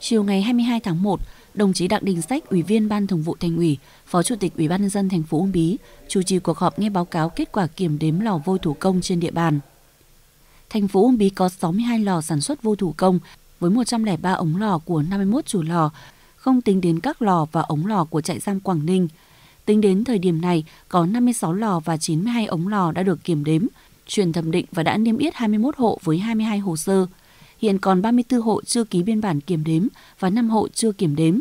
Chiều ngày 22 tháng 1, đồng chí Đặng Đình Sách, Ủy viên Ban Thường vụ Thành ủy, Phó Chủ tịch Ủy ban nhân dân thành phố Uông Bí, chủ trì cuộc họp nghe báo cáo kết quả kiểm đếm lò vôi thủ công trên địa bàn. Thành phố Uông Bí có 62 lò sản xuất vôi thủ công với 103 ống lò của 51 chủ lò, không tính đến các lò và ống lò của trại giam Quảng Ninh. Tính đến thời điểm này, có 56 lò và 92 ống lò đã được kiểm đếm, chuyển thẩm định và đã niêm yết 21 hộ với 22 hồ sơ hiện còn 34 hộ chưa ký biên bản kiểm đếm và 5 hộ chưa kiểm đếm.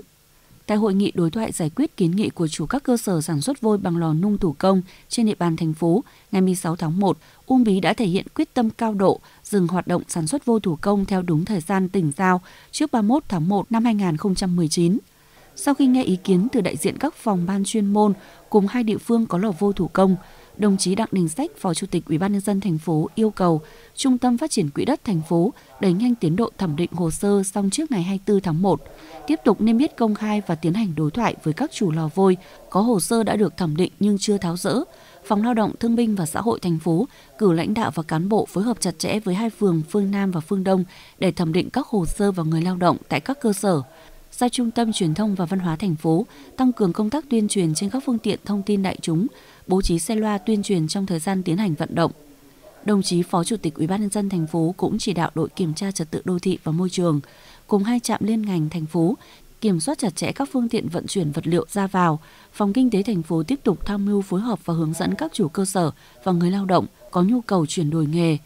Tại hội nghị đối thoại giải quyết kiến nghị của chủ các cơ sở sản xuất vôi bằng lò nung thủ công trên địa bàn thành phố ngày 16 tháng 1, Uông Bí đã thể hiện quyết tâm cao độ dừng hoạt động sản xuất vôi thủ công theo đúng thời gian tỉnh giao trước 31 tháng 1 năm 2019. Sau khi nghe ý kiến từ đại diện các phòng ban chuyên môn cùng hai địa phương có lò vôi thủ công, đồng chí Đặng Đình Sách, Phó Chủ tịch Ủy ban nhân dân thành phố yêu cầu Trung tâm Phát triển Quỹ đất thành phố đẩy nhanh tiến độ thẩm định hồ sơ xong trước ngày 24 tháng 1, tiếp tục niêm yết công khai và tiến hành đối thoại với các chủ lò vôi có hồ sơ đã được thẩm định nhưng chưa tháo rỡ. Phòng Lao động Thương binh và Xã hội thành phố cử lãnh đạo và cán bộ phối hợp chặt chẽ với hai phường Phương Nam và Phương Đông để thẩm định các hồ sơ và người lao động tại các cơ sở giao Trung tâm Truyền thông và Văn hóa thành phố tăng cường công tác tuyên truyền trên các phương tiện thông tin đại chúng, bố trí xe loa tuyên truyền trong thời gian tiến hành vận động. Đồng chí Phó Chủ tịch Ủy ban nhân dân thành phố cũng chỉ đạo đội kiểm tra trật tự đô thị và môi trường cùng hai trạm liên ngành thành phố kiểm soát chặt chẽ các phương tiện vận chuyển vật liệu ra vào. Phòng kinh tế thành phố tiếp tục tham mưu phối hợp và hướng dẫn các chủ cơ sở và người lao động có nhu cầu chuyển đổi nghề,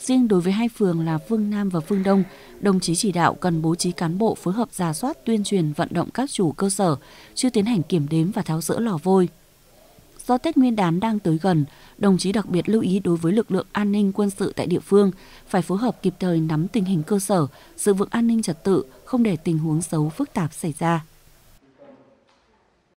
Riêng đối với hai phường là Phương Nam và Phương Đông, đồng chí chỉ đạo cần bố trí cán bộ phối hợp giả soát tuyên truyền vận động các chủ cơ sở, chưa tiến hành kiểm đếm và tháo rỡ lò vôi. Do Tết Nguyên đán đang tới gần, đồng chí đặc biệt lưu ý đối với lực lượng an ninh quân sự tại địa phương phải phối hợp kịp thời nắm tình hình cơ sở, giữ vững an ninh trật tự, không để tình huống xấu phức tạp xảy ra.